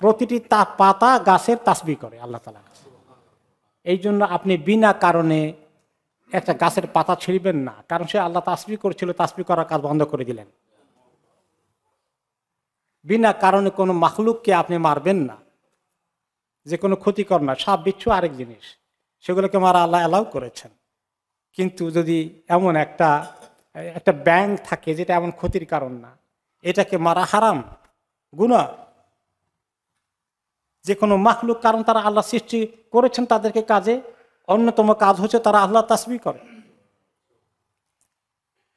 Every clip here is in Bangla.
প্রতিটি তা পাতা গাছের তাসবি করে আল্লাহ তালা এই জন্য আপনি বিনা কারণে একটা গাছের পাতা ছিঁড়বেন না কারণ সে আল্লাহ তাসবি করছিল তাসবি করার কাজ বন্ধ করে দিলেন বিনা কারণে কোনো মাখলুককে আপনি মারবেন না যে কোনো ক্ষতিকর না সাপ বিচ্ছু আরেক জিনিস সেগুলোকে মারা আল্লাহ অ্যালাউ করেছেন কিন্তু যদি এমন একটা একটা ব্যাংক থাকে যেটা এমন ক্ষতির কারণ না এটাকে মারা হারাম গুণা যে কোনো মাখলুক কারণ তারা আল্লাহ সৃষ্টি করেছেন তাদেরকে কাজে অন্যতম কাজ হচ্ছে তারা আল্লাহ তাসবি করে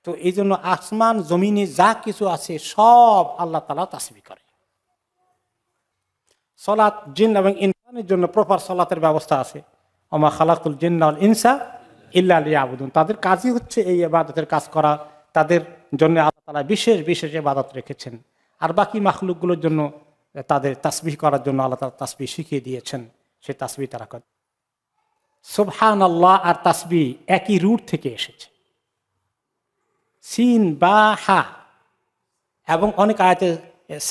তো এই জন্য আসমান জমিনে যা কিছু আছে সব আল্লাহ তালা তাসবি করে সলাৎ জিন এবং ইনসানের জন্য প্রপার সলাতের ব্যবস্থা আছে আমার খালাকুল জিন্নাল ইনসা ইল্লা আলী আবুদুন তাদের কাজই হচ্ছে এই এবাদতের কাজ করা তাদের জন্য আল্লাহ তালা বিশেষ বিশেষ এবাদত রেখেছেন আর বাকি মাখলুকগুলোর জন্য তাদের তাসবিহ করার জন্য আল্লাহ তালা তাসবি শিখিয়ে দিয়েছেন সে তাসবি তারা করে সোবহান আল্লাহ আর তাসবি একই রুট থেকে এসেছে সিন বা হা এবং অনেক আয়তে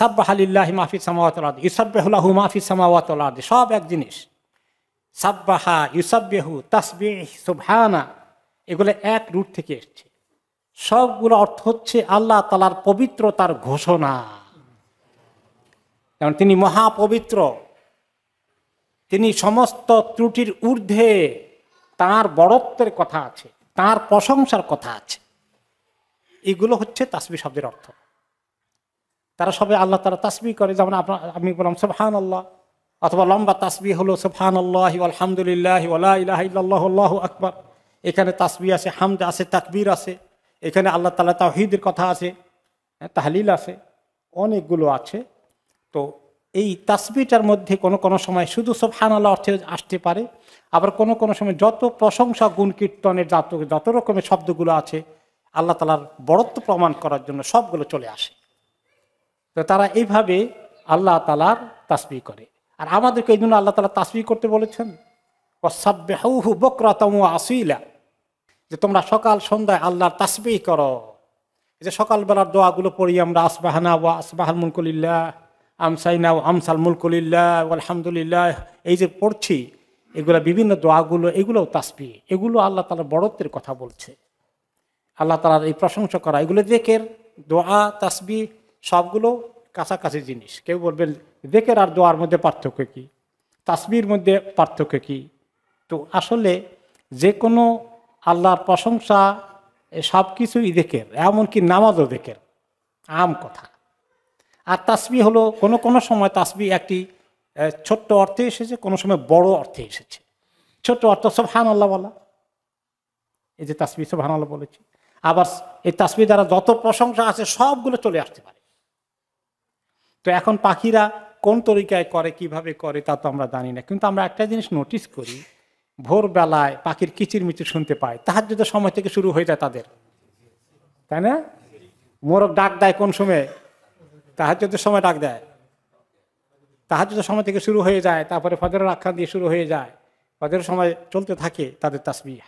সাব্বাহালিল্লাহ মাহফি সামাওয়াত ইউসাব্বাহুল্লাহু মাহফি সামাওয়াত সব এক জিনিস সাব্বাহা বেহু তাসবি সুবহানা এগুলো এক রুট থেকে এসছে সবগুলো অর্থ হচ্ছে আল্লাহ তালার পবিত্রতার ঘোষণা কারণ তিনি মহাপবিত্র তিনি সমস্ত ত্রুটির ঊর্ধ্বে তার বড়ত্বের কথা আছে তার প্রশংসার কথা আছে এগুলো হচ্ছে তাসবি শব্দের অর্থ তারা সবাই আল্লাহ তারা তাসবি করে যেমন আপনার আমি বললাম সোফহান আল্লাহ অথবা লম্বা তাসবি হলো সোফহান আল্লাহ আলহামদুলিল্লাহ ইহ আল্লাহ আকবর এখানে তাসবি আছে হামদ আছে তাকবির আছে এখানে আল্লাহ তালা তাহিদের কথা আছে হ্যাঁ, তাহলিল আছে অনেকগুলো আছে তো এই তাসবিটার মধ্যে কোনো কোনো সময় শুধু সব হানালা অর্থে আসতে পারে আবার কোনো কোনো সময় যত প্রশংসা গুণ কীর্তনের যত যত রকমের শব্দগুলো আছে আল্লাহ তালার বড়ত্ব প্রমাণ করার জন্য সবগুলো চলে আসে তো তারা এইভাবে আল্লাহ তালার তাসবি করে আর আমাদেরকে এই জন্য আল্লাহ তালা তাসবি করতে বলেছেন অসাব্যহু আসইলা যে তোমরা সকাল সন্ধ্যায় আল্লাহর তাসবি করো যে সকালবেলার দোয়াগুলো পড়ি আমরা আসবাহানা ওয়া আসবাহান মুনকুলিল্লাহ আমসাইনা আমসাল মুলকুলিল্লাহ আলহামদুলিল্লাহ এই যে পড়ছি এগুলো বিভিন্ন দোয়াগুলো এগুলোও তাসপি এগুলো আল্লাহ তালার বড়ত্বের কথা বলছে আল্লাহ তালার এই প্রশংসা করা এগুলো দেখের দোয়া তাসবি সবগুলো কাছাকাছি জিনিস কেউ বলবেন দেখের আর দোয়ার মধ্যে পার্থক্য কী তাসবির মধ্যে পার্থক্য কী তো আসলে যে কোনো আল্লাহর প্রশংসা সব কিছুই দেখের এমনকি নামাজও দেখের আম কথা আর তাসবি হলো কোনো কোনো সময় তাসবি একটি ছোট্ট অর্থে এসেছে কোনো সময় বড় অর্থে এসেছে ছোট্ট অর্থ সব হান আল্লাহ বলা এই যে তাসবি সব হান আল্লাহ বলেছি আবার এই তাসবি দ্বারা যত প্রশংসা আছে সবগুলো চলে আসতে পারে তো এখন পাখিরা কোন তরিকায় করে কিভাবে করে তা তো আমরা জানি না কিন্তু আমরা একটা জিনিস নোটিস করি ভোরবেলায় পাখির কিচির মিচির শুনতে পাই তাহার যদি সময় থেকে শুরু হয়ে যায় তাদের তাই না মোরগ ডাক দেয় কোন সময় তাহাজ্যদের সময় ডাক দেয় তাহাজ্যদের সময় থেকে শুরু হয়ে যায় তারপরে ফজরের আখ্যান দিয়ে শুরু হয়ে যায় ফজরের সময় চলতে থাকে তাদের তাসমিয়া